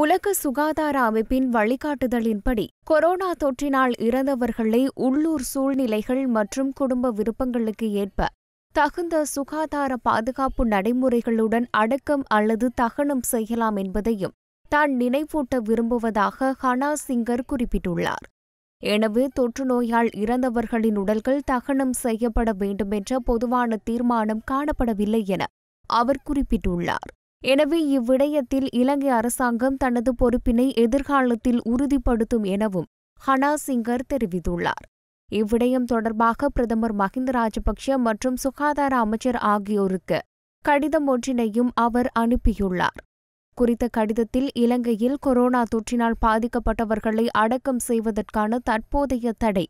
உலக சுகாதார அமைப்பின் வழிகாட்டுதலின்படி கொரோனா தொற்றினால் இறந்தவர்களை உள்ளூர் சூழ்நிலைகள் மற்றும் குடும்ப விருப்பங்களுக்கு ஏற்ப தகுந்த சுகாதார பாதுகாப்பு நடைமுறைகளுடன் அடக்கம் அல்லது தகனம் செய்யலாம் என்பதையும் தான் நினைவூட்ட விரும்புவதாக ஹனா சிங்கர் குறிப்பிட்டுள்ளார் எனவே தொற்று நோயால் இறந்தவர்களின் உடல்கள் தகனம் செய்யப்பட வேண்டுமென்ற பொதுவான தீர்மானம் காணப்படவில்லை என அவர் குறிப்பிட்டுள்ளார் எனவே இவ்விடயத்தில் இலங்கை அரசாங்கம் தனது பொறுப்பினை எதிர்காலத்தில் உறுதிப்படுத்தும் எனவும் ஹனா சிங்கர் தெரிவித்துள்ளார் இவ்விடயம் தொடர்பாக பிரதமர் மஹிந்த ராஜபக்ஷ மற்றும் சுகாதார அமைச்சர் ஆகியோருக்கு கடிதம் ஒன்றினையும் அவர் அனுப்பியுள்ளார் குறித்த கடிதத்தில் இலங்கையில் கொரோனா தொற்றினால் பாதிக்கப்பட்டவர்களை அடக்கம் செய்வதற்கான தற்போதைய தடை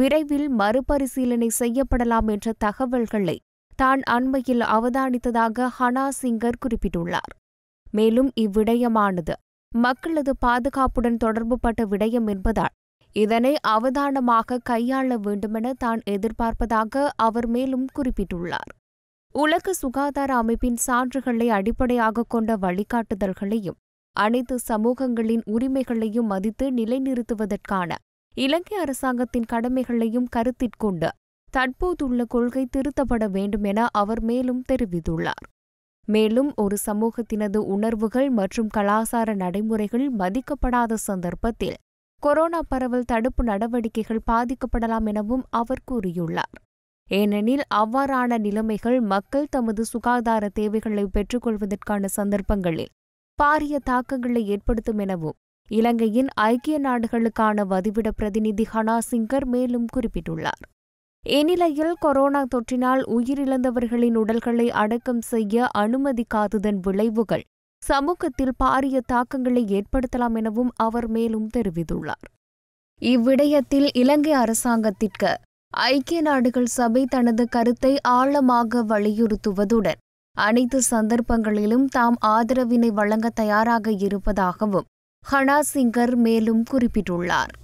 விரைவில் மறுபரிசீலனை செய்யப்படலாம் என்ற தகவல்களை தான் அண்மையில் அவதானித்ததாக ஹனா சிங்கர் குறிப்பிட்டுள்ளார் மேலும் இவ்விடயமானது மக்களது பாதுகாப்புடன் தொடர்புபட்ட விடயம் என்பதால் இதனை அவதானமாக கையாள வேண்டுமென தான் எதிர்பார்ப்பதாக அவர் மேலும் குறிப்பிட்டுள்ளார் உலக சுகாதார அமைப்பின் சான்றுகளை அடிப்படையாக கொண்ட வழிகாட்டுதல்களையும் அனைத்து சமூகங்களின் உரிமைகளையும் மதித்து நிலைநிறுத்துவதற்கான இலங்கை அரசாங்கத்தின் கடமைகளையும் கருத்திற்கொண்டு தற்போதுள்ள கொள்கை திருத்தப்பட வேண்டும் என அவர் மேலும் தெரிவித்துள்ளார் மேலும் ஒரு சமூகத்தினது உணர்வுகள் மற்றும் கலாசார நடைமுறைகள் மதிக்கப்படாத சந்தர்ப்பத்தில் கொரோனா பரவல் தடுப்பு நடவடிக்கைகள் பாதிக்கப்படலாம் எனவும் அவர் கூறியுள்ளார் ஏனெனில் அவ்வாறான நிலைமைகள் மக்கள் தமது சுகாதார தேவைகளை பெற்றுக்கொள்வதற்கான சந்தர்ப்பங்களில் பாரிய தாக்கங்களை ஏற்படுத்தும் எனவும் இலங்கையின் ஐக்கிய நாடுகளுக்கான வதிவிட பிரதிநிதி ஹனா சிங்கர் மேலும் குறிப்பிட்டுள்ளார் இந்நிலையில் கொரோனா தொற்றினால் உயிரிழந்தவர்களின் உடல்களை அடக்கம் செய்ய அனுமதிக்காததன் விளைவுகள் சமூகத்தில் பாரிய தாக்கங்களை ஏற்படுத்தலாம் எனவும் அவர் மேலும் தெரிவித்துள்ளார் இவ்விடயத்தில் இலங்கை அரசாங்கத்திற்கு ஐக்கிய நாடுகள் சபை தனது கருத்தை ஆழமாக வலியுறுத்துவதுடன் அனைத்து சந்தர்ப்பங்களிலும் தாம் ஆதரவினை வழங்க தயாராக இருப்பதாகவும் ஹனா சிங்கர் மேலும் குறிப்பிட்டுள்ளார்